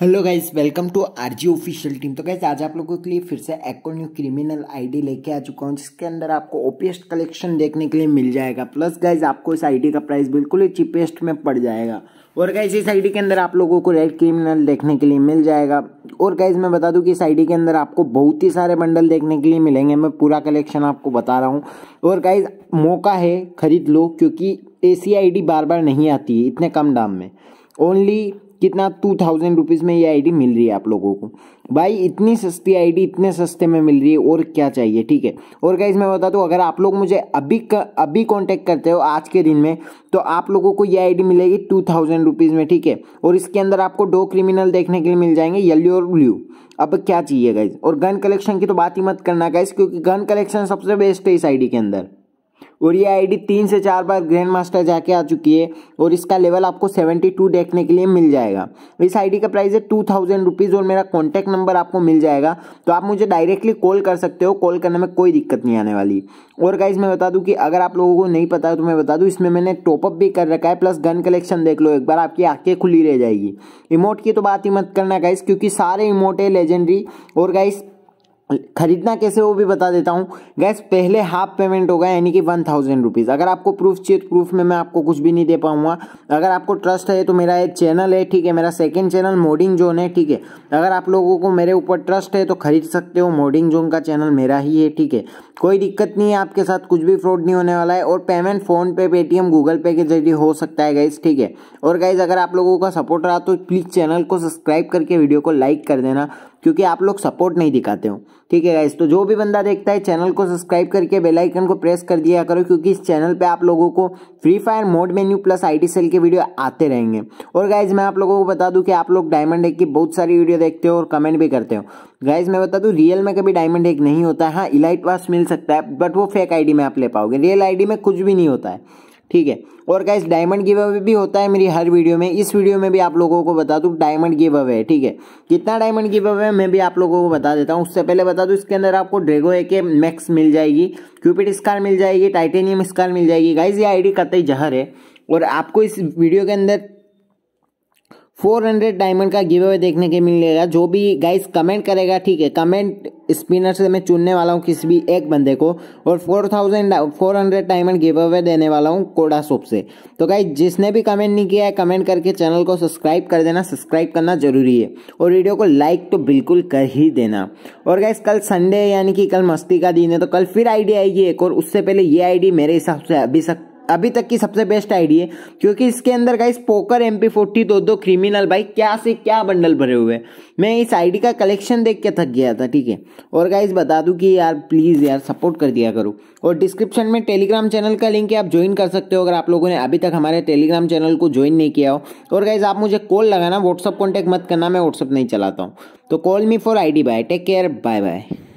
hello guys welcome to RG official team तो guys आज आप लोगों के लिए फिर से एको न्यू क्रिमिनल आईडी लेके आ चुका हूँ जिसके अंदर आपको ओपीएस्ट कलेक्शन देखने के लिए मिल जाएगा प्लस गाइस आपको इस आईडी का प्राइस बिल्कुल ही चीपेस्ट में पड़ जाएगा और गाइज इस आईडी के अंदर आप लोगों को रेड क्रिमिनल देखने के लिए मिल जाएगा और गाइज मैं बता दूँ कि इस आई के अंदर आपको बहुत ही सारे बंडल देखने के लिए मिलेंगे मैं पूरा कलेक्शन आपको बता रहा हूँ और गाइज मौका है खरीद लो क्योंकि ए सी आई डी बार बार नहीं आती है इतने कम दाम में ओनली कितना टू थाउजेंड रुपीज़ में ये आईडी मिल रही है आप लोगों को भाई इतनी सस्ती आईडी इतने सस्ते में मिल रही है और क्या चाहिए ठीक है और गाइज मैं बता दूँ अगर आप लोग मुझे अभी क, अभी कॉन्टैक्ट करते हो आज के दिन में तो आप लोगों को ये आईडी मिलेगी टू थाउजेंड रुपीज़ में ठीक है और इसके अंदर आपको दो क्रिमिनल देखने के लिए मिल जाएंगे येलो और ब्लू अब क्या चाहिए गाइज और गन कलेक्शन की तो बात ही मत करना गाइज क्योंकि गन कलेक्शन सबसे बेस्ट है इस आई के अंदर और ये आईडी तीन से चार बार ग्रैंड मास्टर जाके आ चुकी है और इसका लेवल आपको सेवेंटी टू देखने के लिए मिल जाएगा इस आईडी का प्राइस है टू थाउजेंड रुपीज़ और मेरा कॉन्टैक्ट नंबर आपको मिल जाएगा तो आप मुझे डायरेक्टली कॉल कर सकते हो कॉल करने में कोई दिक्कत नहीं आने वाली और गाइज मैं बता दूँ कि अगर आप लोगों को नहीं पता है तो मैं बता दूँ इसमें मैंने टॉपअप भी कर रखा है प्लस गन कलेक्शन देख लो एक बार आपकी आँखें खुली रह जाएगी इमोट की तो बात ही मत करना गाइज़ क्योंकि सारे इमोट है लेजेंडरी और गाइज खरीदना कैसे वो भी बता देता हूँ गैस पहले हाफ पेमेंट होगा यानी कि वन थाउजेंड रुपीज़ अगर आपको प्रूफ चाहिए तो प्रूफ में मैं आपको कुछ भी नहीं दे पाऊँगा अगर आपको ट्रस्ट है तो मेरा एक चैनल है ठीक है मेरा सेकंड चैनल मोडिंग जोन है ठीक है अगर आप लोगों को मेरे ऊपर ट्रस्ट है तो खरीद सकते हो मोडिंग जोन का चैनल मेरा ही है ठीक है कोई दिक्कत नहीं है आपके साथ कुछ भी फ्रॉड नहीं होने वाला है और payment PhonePe Paytm Google Pay के जरिए हो सकता है गाइज ठीक है और गाइज अगर आप लोगों का सपोर्ट रहा तो प्लीज़ चैनल को सब्सक्राइब करके वीडियो को लाइक कर देना क्योंकि आप लोग सपोर्ट नहीं दिखाते हो ठीक है गाइज तो जो भी बंदा देखता है चैनल को सब्सक्राइब करके बेल आइकन को प्रेस कर दिया करो क्योंकि इस चैनल पे आप लोगों को Free Fire mod menu plus ID sell के वीडियो आते रहेंगे और गाइज मैं आप लोगों को बता दूं कि आप लोग डायमंड एक की बहुत सारी वीडियो देखते हो और कमेंट भी करते हो गाइज मैं बता दूँ रियल में कभी डायमंड एक नहीं होता है हाँ इलाइट पास मिल सकता है बट वो फेक आई में आप ले पाओगे रियल आई में कुछ भी नहीं होता है ठीक है और गाइस डायमंड गिव अवे भी होता है मेरी हर वीडियो में इस वीडियो में भी आप लोगों को बता दूँ डायमंड गिव अवे है ठीक है कितना डायमंड गिव अवे है मैं भी आप लोगों को बता देता हूँ उससे पहले बता दूँ इसके अंदर आपको ड्रेगो ए के मैक्स मिल जाएगी क्यूपिड स्कार मिल जाएगी टाइटेनियम स्कार मिल जाएगी गाइज ये आई कतई जहर है और आपको इस वीडियो के अंदर 400 डायमंड का गिव अवे देखने के मिलेगा जो भी गाइस कमेंट करेगा ठीक है कमेंट स्पिनर से मैं चुनने वाला हूँ किसी भी एक बंदे को और 4000 400 डायमंड गिव अवे देने वाला हूँ कोडा सोप से तो गाइस जिसने भी कमेंट नहीं किया है कमेंट करके चैनल को सब्सक्राइब कर देना सब्सक्राइब करना जरूरी है और वीडियो को लाइक तो बिल्कुल कर ही देना और गाइस कल संडे यानी कि कल मस्ती का दिन है तो कल फिर आईडी आएगी एक और उससे पहले ये आईडी मेरे हिसाब से अभी तक अभी तक की सबसे बेस्ट आईडी है क्योंकि इसके अंदर guys poker M P forty दो दो क्रिमिनल भाई क्या से क्या बंडल भरे हुए हैं मैं इस आईडी का कलेक्शन देख के थक गया था ठीक है और गाइस बता दूं कि यार प्लीज़ यार सपोर्ट कर दिया करो और डिस्क्रिप्शन में टेलीग्राम चैनल का लिंक है आप ज्वाइन कर सकते हो अगर आप लोगों ने अभी तक हमारे टेलीग्राम चैनल को ज्वाइन नहीं किया हो और गाइज आप मुझे कॉल लगाना व्हाट्सअप कॉन्टैक्ट मत करना मैं व्हाट्सअप नहीं चलाता हूँ तो call me for I D bye take care bye bye